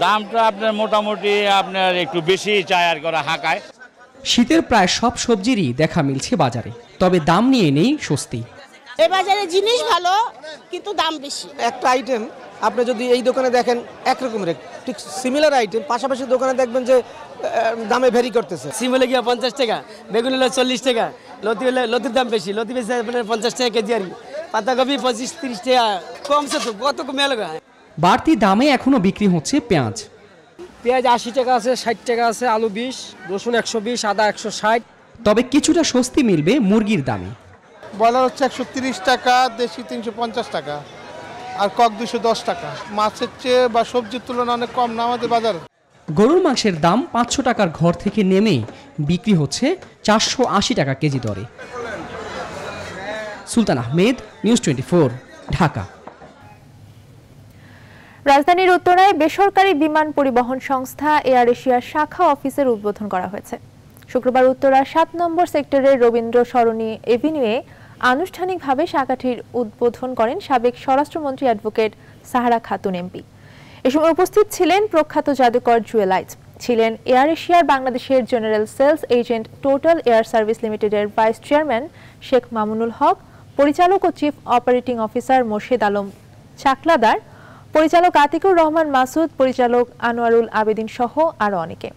দামটা আপনার মোটামুটি আপনার একটু বেশি চায় আর করা হাঁকায় শীতের প্রায় সব সবজিরই দেখা মিলছে বাজারে তবে দাম নিয়ে নেই স্বস্তি এ বাজারে জিনিস ভালো কিন্তু দাম বেশি একটা আইটেম আপনি যদি এই দোকানে দেখেন একরকম ঠিক সিমিলার আইটেম পাশাপাশি দোকানে দেখবেন যে দামে ভ্যারি করতেছে সিমলে গিয়া গিয়ে পঞ্চাশ টাকা বেগুন হলে চল্লিশ টাকা লতি হলে লতির দাম বেশি লতি বেশি আপনার পঞ্চাশ টাকা কেজি আর পাতাকপি পঁচিশ তিরিশ টাকা কমছে তো কত কমে বাড়তি দামে এখনও বিক্রি হচ্ছে পেঁয়াজ পেঁয়াজ আশি টাকা আছে ষাট টাকা আছে আলু বিশ রসুন একশো বিশ আদা একশো ষাট তবে কিছুটা স্বস্তি মিলবে মুরগির দামে ব্রয়লার হচ্ছে একশো টাকা দেশি তিনশো টাকা আর কক দুশো টাকা মাছের চেয়ে বা সবজির তুলনা অনেক কম না আমাদের বাজার গরুর মাংসের দাম পাঁচশো টাকার ঘর থেকে নেমে বিক্রি হচ্ছে চারশো আশি টাকা কেজি দরে সুলতান আহমেদ নিউজ টোয়েন্টি ঢাকা রাজধানীর উত্তরায় বেসরকারি বিমান পরিবহন সংস্থা এয়ার এশিয়ার শাখা অফিসের উদ্বোধন করা হয়েছে শুক্রবার উত্তরা সাত নম্বর সেক্টরের রবীন্দ্র সরণী এভিনিউয়ে আনুষ্ঠানিকভাবে শাখাটির উদ্বোধন করেন সাবেক স্বরাষ্ট্রমন্ত্রী অ্যাডভোকেট সাহারা খাতুন এমপি এ সময় উপস্থিত ছিলেন প্রখ্যাত জাদুকর জুয়েলাইজ ছিলেন এয়ার এশিয়ার বাংলাদেশের general sales agent total air service লিমিটেডের ভাইস চেয়ারম্যান শেখ মামুনুল হক পরিচালক ও chief operating officer Morshed Alam Chakladar পরিচালক আতিকুর রহমান মাসুদ পরিচালক আনোয়ারুল আবেদিন সহ আরও অনেকে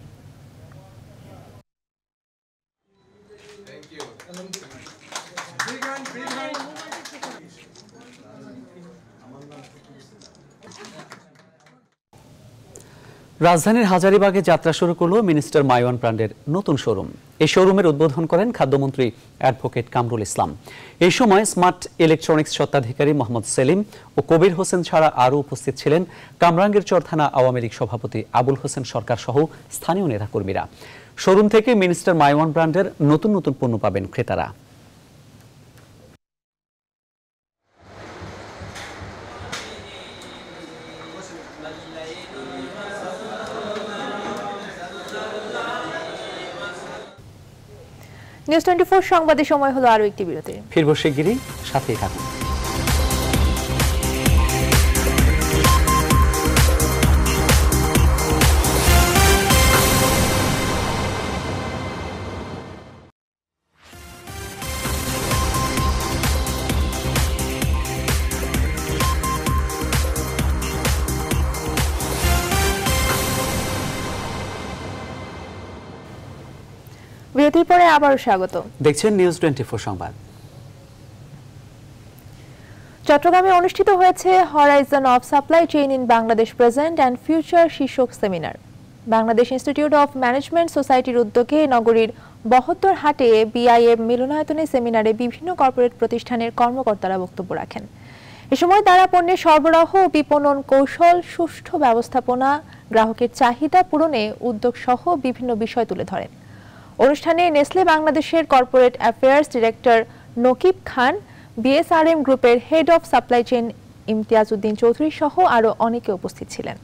রাজধানীর হাজারিবাগে যাত্রা শুরু করল মিনিস্টার মায়ওয়ান ব্র্যান্ডের নতুন শোরুম এই শোরুমের উদ্বোধন করেন খাদ্যমন্ত্রী অ্যাডভোকেট কামরুল ইসলাম এই সময় স্মার্ট ইলেকট্রনিক্স স্বত্বাধিকারী মোহাম্মদ সেলিম ও কবির হোসেন ছাড়া আরও উপস্থিত ছিলেন কামরাঙ্গের চর থানা আওয়ামী লীগ সভাপতি আবুল হোসেন সরকার সহ স্থানীয় নেতাকর্মীরা শোরুম থেকে মিনিস্টার মায়ওয়ান ব্র্যান্ডের নতুন নতুন পণ্য পাবেন ক্রেতারা নিউজ টোয়েন্টি ফোর সংবাদের সময় হলো আরও একটি বিরতি ফিরবো শিগগিরই সাথেই থাকুন পর্দায় স্বাগত দেখছেন নিউজ টোয়েন্টি সংবাদ চট্টগ্রামে অনুষ্ঠিত হয়েছে horizon of supply chain in Bangladesh present and future শীর্ষক seminar Bangladesh institute of management সোসাইটির উদ্যোগে নগরীর বহত্তর হাটে বিআইএম মিলনায়তনে সেমিনারে বিভিন্ন কর্পোরেট প্রতিষ্ঠানের কর্মকর্তারা বক্তব্য রাখেন এ সময় তারা পণ্যের সরবরাহ বিপণন কৌশল সুষ্ঠু ব্যবস্থাপনা গ্রাহকের চাহিদা পূরণে উদ্যোগ সহ বিভিন্ন বিষয় তুলে ধরেন অনুষ্ঠানে নেসলে বাংলাদেশের corporate affairs director Nakib Khan BSRM গ্রুপের head of supply chain Imtiaz Uddin Chowdhury সহ আরও অনেকে উপস্থিত ছিলেন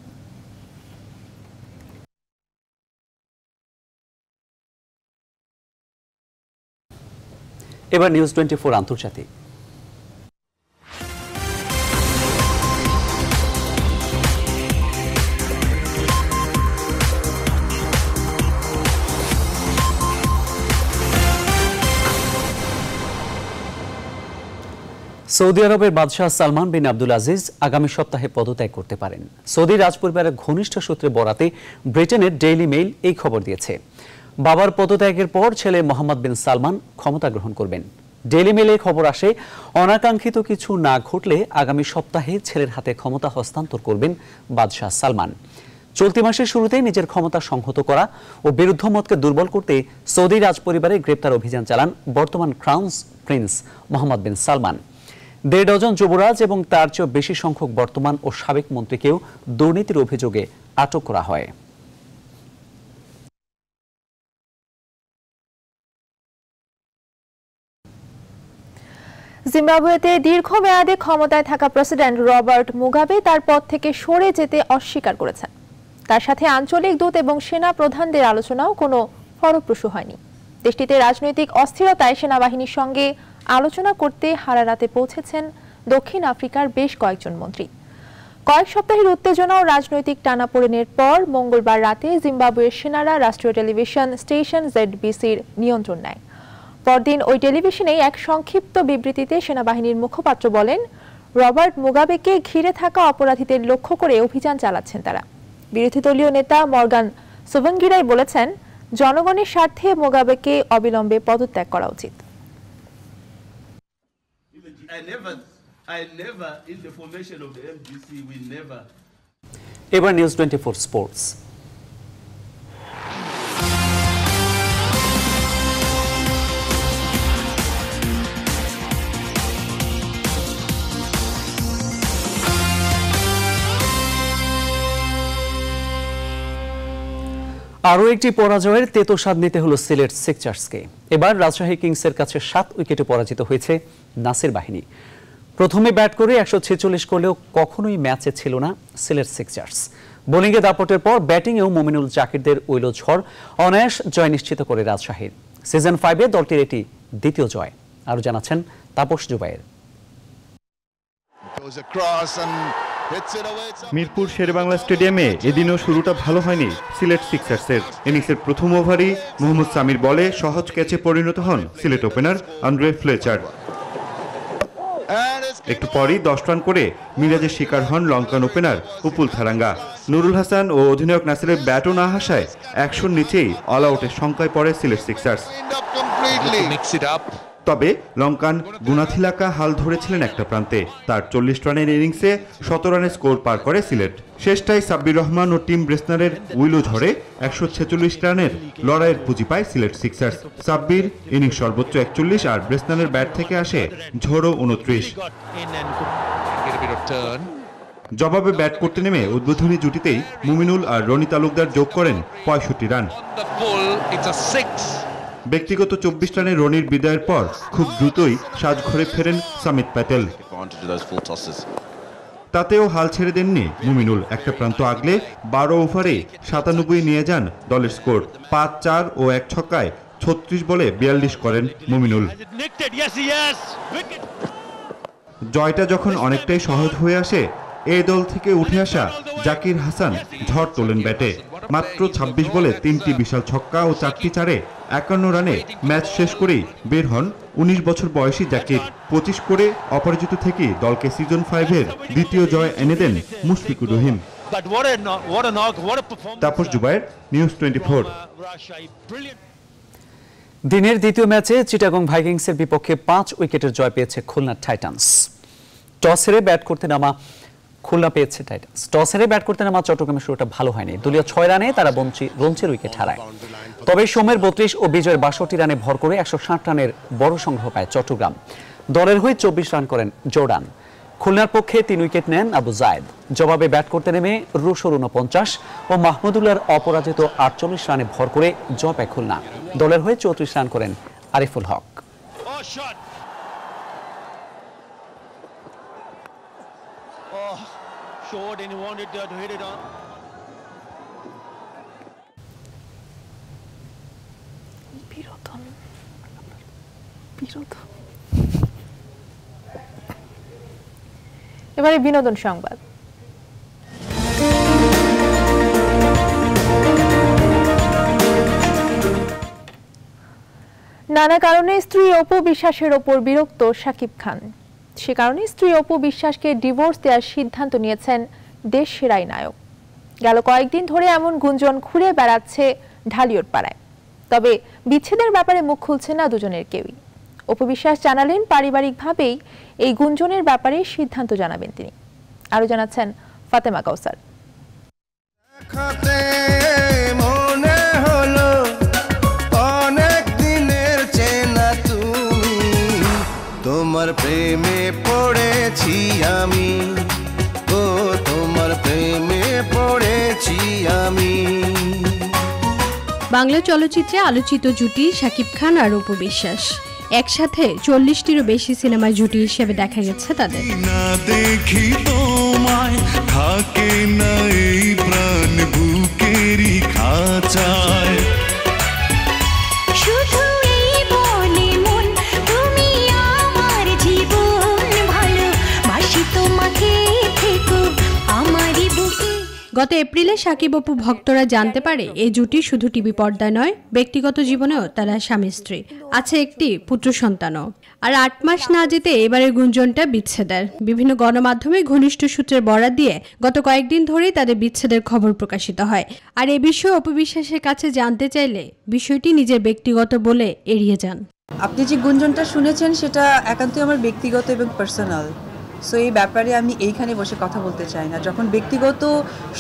এবার নিউজ টোয়েন্টি ফোর আন্তর্জাতিক সৌদি আরবের বাদশাহ সালমান বিন আব্দুল আজিজ আগামী সপ্তাহে পদত্যাগ করতে পারেন সৌদি রাজপরিবারের ঘনিষ্ঠ সূত্রে বরাতে ব্রিটেনের ডেইলি মেইল এই খবর দিয়েছে বাবার পদত্যাগের পর ছেলে মোহাম্মদ বিন সালমান ক্ষমতা গ্রহণ করবেন ডেইলি মেইলে খবর আসে অনাকাঙ্ক্ষিত কিছু না ঘটলে আগামী সপ্তাহে ছেলের হাতে ক্ষমতা হস্তান্তর করবেন বাদশাহ সালমান চলতি মাসের শুরুতেই নিজের ক্ষমতা সংহত করা ও বিরুদ্ধ মতকে দুর্বল করতে সৌদি রাজপরিবারে গ্রেপ্তার অভিযান চালান বর্তমান crowns prince Mohammed bin Salman দেড় ডজন যুবরাজ এবং তার চেয়েও বেশি সংখ্যক বর্তমান ও সাবেক মন্ত্রীকেও দুর্নীতির অভিযোগে আটক করা হয় জিম্বাবুয়েতে দীর্ঘমেয়াদে ক্ষমতায় থাকা প্রেসিডেন্ট রবার্ট মুগাবে তার পদ থেকে সরে যেতে অস্বীকার করেছেন তার সাথে আঞ্চলিক দূত এবং সেনা প্রধানদের আলোচনাও কোনো ফলপ্রসূ হয়নি দেশটিতে রাজনৈতিক অস্থিরতায় সেনাবাহিনীর সঙ্গে আলোচনা করতে হারারাতে পৌঁছেছেন দক্ষিণ আফ্রিকার বেশ কয়েকজন মন্ত্রী কয়েক সপ্তাহের উত্তেজনা ও রাজনৈতিক টানাপোড়েনের পর মঙ্গলবার রাতে জিম্বাবুয়ের সেনারা রাষ্ট্রীয় টেলিভিশন স্টেশন জেড বিসির নিয়ন্ত্রণ নেয় পরদিন ওই টেলিভিশনে এক সংক্ষিপ্ত বিবৃতিতে সেনাবাহিনীর মুখপাত্র বলেন রবার্ট মুগাবেকে ঘিরে থাকা অপরাধীদের লক্ষ্য করে অভিযান চালাচ্ছেন তারা বিরোধী দলীয় নেতা মর্গান সুভঙ্গিরাই বলেছেন জনগণের স্বার্থে মোগাবেকে অবিলম্বে পদত্যাগ করা উচিত I never, I never, in the formation of the MDC, we never. Ever News 24 Sports. আরও একটি পরাজয়ের তেতো স্বাদ নিতে হলো সিলেট সিকচার্সকে এবার রাজশাহী কিংসের কাছে সাত উইকেটে পরাজিত হয়েছে নাসির বাহিনী প্রথমে ব্যাট করে একশো ছেচল্লিশ করলেও কখনোই ম্যাচে ছিল না সিলেট সিকচার্স বোলিংয়ে দাপটের পর ব্যাটিংয়েও মোমিনুল জাকিরদের উইল ঝড় অনায়াস জয় নিশ্চিত করে রাজশাহীর সিজন ফাইভে দলটির এটি দ্বিতীয় জয় আরও জানাচ্ছেন তাপস জুবাইয়ের মিরপুর শেরেবাংলা স্টেডিয়ামে এদিনও শুরুটা ভালো হয়নি সিলেট সিক্সার্সের ইনিংসের প্রথম ওভারই মোহাম্মদ সামির বলে সহজ ক্যাচে পরিণত হন সিলেট ওপেনার আন্দ্রে ফ্লেচার একটু পরই দশ রান করে মিরাজের শিকার হন লঙ্কান ওপেনার উপুল থারাঙ্গা নুরুল হাসান ও অধিনায়ক নাসিরের ব্যাটও না হাসায় একশোর নিচেই অলআউটের শঙ্কায় পড়ে সিলেট সিক্সার্স তবে লঙ্কান গুনাথিলাকা হাল ধরেছিলেন একটা প্রান্তে তার চল্লিশ রানের ইনিংসে সতেরো রানের স্কোর পার করে সিলেট শেষটাই সাব্বির রহমান ও টিম ব্রেসনারের উইলো ঝড়ে একশো ছেচল্লিশ রানের লড়াইয়ের পুঁজি পায় সিলেট সিক্সার্স সাব্বির ইনিংস সর্বোচ্চ একচল্লিশ আর ব্রেসনারের ব্যাট থেকে আসে ঝোড়ো উনত্রিশ জবাবে ব্যাট করতে নেমে উদ্বোধনী জুটিতেই মুমিনুল আর রনি তালুকদার যোগ করেন পঁয়ষট্টি রান ব্যক্তিগত চব্বিশ রানে রনির বিদায়ের পর খুব দ্রুতই সাজঘরে ফেরেন সামিত প্যাটেল তাতেও হাল ছেড়ে দেননি মুমিনুল একটা প্রান্ত আগলে বারো ওভারে সাতানব্বই নিয়ে যান দলের স্কোর পাঁচ চার ও এক ছক্কায় ছত্রিশ বলে বিয়াল্লিশ করেন মুমিনুল জয়টা যখন অনেকটাই সহজ হয়ে আসে এ দল থেকে উঠে আসা জাকির হাসান ঝড় তোলেন ব্যাটে মাত্র ২৬ বলে তিনটি বিশাল ছক্কা ও চারটি চারে একান্ন রানে ম্যাচ শেষ করেই বের হন উনিশ বছর বয়সী জাকির পঁচিশ করে অপরাজিত থেকে দলকে সিজন ফাইভের দ্বিতীয় জয় এনে দেন Mushfiqur Rahim Tapas Zubair news twenty uh, দিনের দ্বিতীয় ম্যাচে চিটাগং ভাইকিংসের বিপক্ষে পাঁচ উইকেটের জয় পেয়েছে খুলনা টাইটান্স টস হেরে ব্যাট করতে নামা খুলনা পেয়েছে টাইটাস টস হেরে ব্যাট করতে নামা চট্টগ্রামের শুরুটা ভালো হয়নি দলীয় ছয় রানে তারা রঞ্চের উইকেট হারায় তবে সোমের বত্রিশ ও বিজয়ের বাষট্টি রানে ভর করে একশো রানের বড় সংগ্রহ পায় চট্টগ্রাম দলের হয়ে চব্বিশ রান করেন জোরান খুলনার পক্ষে তিন উইকেট নেন আবু জায়দ জবাবে ব্যাট করতে নেমে রুশোর উনপঞ্চাশ ও মাহমুদুল্লার অপরাজিত আটচল্লিশ রানে ভর করে জয় পায় খুলনা দলের হয়ে চৌত্রিশ রান করেন আরিফুল হক short and he wanted to hit it on. এবারে বিনোদন সংবাদ নানা কারণে স্ত্রী অপু বিশ্বাসের ওপর বিরক্ত সাকিব খান সে কারণে স্ত্রী অপু বিশ্বাসকে ডিভোর্স দেওয়ার সিদ্ধান্ত নিয়েছেন দেশ সেরাই নায়ক গেল কয়েকদিন ধরে এমন গুঞ্জন ঘুরে বেড়াচ্ছে ঢালিওর পাড়ায় তবে বিচ্ছেদের ব্যাপারে মুখ খুলছে না দুজনের কেউই অপু বিশ্বাস জানালেন পারিবারিকভাবেই এই গুঞ্জনের ব্যাপারে সিদ্ধান্ত জানাবেন তিনি আরও জানাচ্ছেন ফাতেমা কাউসার তোমার প্রেমে পড়েছি আমি ও তোমার প্রেমে পড়েছি আমি বাংলা চলচ্চিত্রে আলোচিত জুটি শাকিব খান আর অপু বিশ্বাস একসাথে চল্লিশটিরও বেশি সিনেমায় জুটি হিসেবে দেখা গেছে তাদের না দেখি তোমায় থাকে না এই প্রাণ বুকেরই খাঁচায় গত এপ্রিলে সাকিব অপু ভক্তরা জানতে পারে এই জুটি শুধু টিভি পর্দায় নয় ব্যক্তিগত জীবনেও তারা স্বামী স্ত্রী আছে একটি পুত্র সন্তানও আর আট মাস না যেতে এবারের গুঞ্জনটা বিচ্ছেদের বিভিন্ন গণমাধ্যমে ঘনিষ্ঠ সূত্রের বরাত দিয়ে গত কয়েকদিন ধরেই তাদের বিচ্ছেদের খবর প্রকাশিত হয় আর এ বিষয়ে অপবিশ্বাসের কাছে জানতে চাইলে বিষয়টি নিজের ব্যক্তিগত বলে এড়িয়ে যান আপনি যে গুঞ্জনটা শুনেছেন সেটা একান্তই আমার ব্যক্তিগত এবং পার্সোনাল সো এই ব্যাপারে আমি এইখানে বসে কথা বলতে চাই না যখন ব্যক্তিগত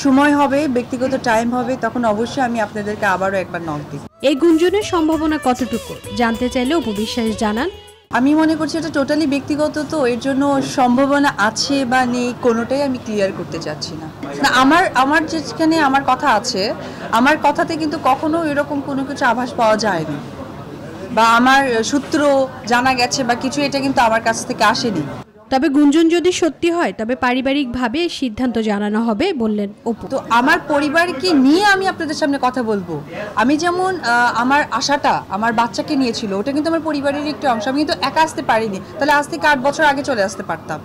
সময় হবে ব্যক্তিগত টাইম হবে তখন অবশ্যই আমি আপনাদেরকে আবারও একবার নক দিই এই গুঞ্জনের সম্ভাবনা কতটুকু জানতে চাইলে উপবিশ্বাস জানান আমি মনে করছি এটা টোটালি ব্যক্তিগত তো এর জন্য সম্ভাবনা আছে বা নেই কোনোটাই আমি ক্লিয়ার করতে চাচ্ছি না না আমার আমার যেখানে আমার কথা আছে আমার কথাতে কিন্তু কখনো এরকম কোনো কিছু আভাস পাওয়া যায়নি বা আমার সূত্র জানা গেছে বা কিছু এটা কিন্তু আমার কাছ থেকে আসেনি তবে গুঞ্জন যদি সত্যি হয় তবে পারিবারিকভাবে সিদ্ধান্ত জানানো হবে বললেন অপু তো আমার পরিবারকে নিয়ে আমি আপনাদের সামনে কথা বলবো আমি যেমন আমার আশাটা আমার বাচ্চাকে নিয়েছিল ওটা কিন্তু আমার পরিবারের একটি অংশ আমি কিন্তু একা আসতে পারিনি তাহলে আজ থেকে আট বছর আগে চলে আসতে পারতাম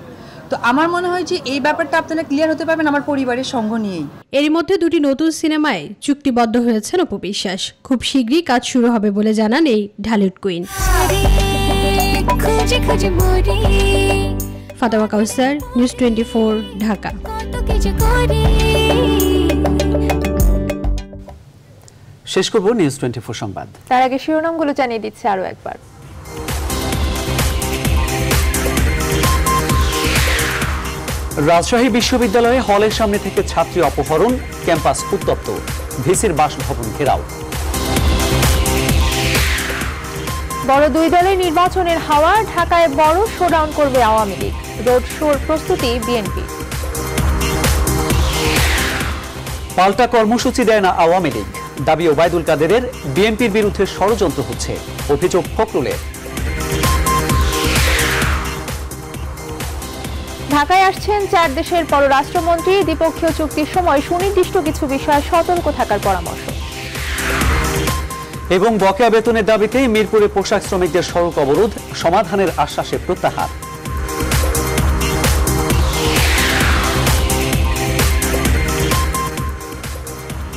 তো আমার মনে হয় যে এই ব্যাপারটা আপনারা ক্লিয়ার হতে পারবেন আমার পরিবারের সঙ্গ নিয়েই এর মধ্যে দুটি নতুন সিনেমায় চুক্তিবদ্ধ হয়েছেন অপু বিশ্বাস খুব শীঘ্রই কাজ শুরু হবে বলে জানান এই ঢালিউড কুইন খুঁজে খুঁজে ফাতেমা কাউসার নিউজ টোয়েন্টি ঢাকা শেষ করব নিউজ টোয়েন্টি সংবাদ তার আগে শিরোনামগুলো জানিয়ে দিচ্ছে আরও একবার রাজশাহী বিশ্ববিদ্যালয়ে হলের সামনে থেকে ছাত্রী অপহরণ ক্যাম্পাস উত্তপ্ত ভিসির বাসভবন ঘেরাও বড় দুই দলের নির্বাচনের হাওয়া ঢাকায় বড় শোডাউন করবে আওয়ামী লীগ রোড শোর প্রস্তুতি বিএনপি পাল্টা কর্মসূচি দেয় না আওয়ামী লীগ দাবি ওবায়দুল কাদেরের বিএনপির বিরুদ্ধে ষড়যন্ত্র হচ্ছে অভিযোগ ফখরুলের ঢাকায় আসছেন চার দেশের পররাষ্ট্রমন্ত্রী দ্বিপক্ষীয় চুক্তির সময় সুনির্দিষ্ট কিছু বিষয়ে সতর্ক থাকার পরামর্শ এবং বকেয়া বেতনের দাবিতে মিরপুরে পোশাক শ্রমিকদের সড়ক অবরোধ সমাধানের আশ্বাসে প্রত্যাহার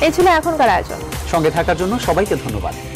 এই ছিল এখনকার আয়োজন সঙ্গে থাকার জন্য সবাইকে ধন্যবাদ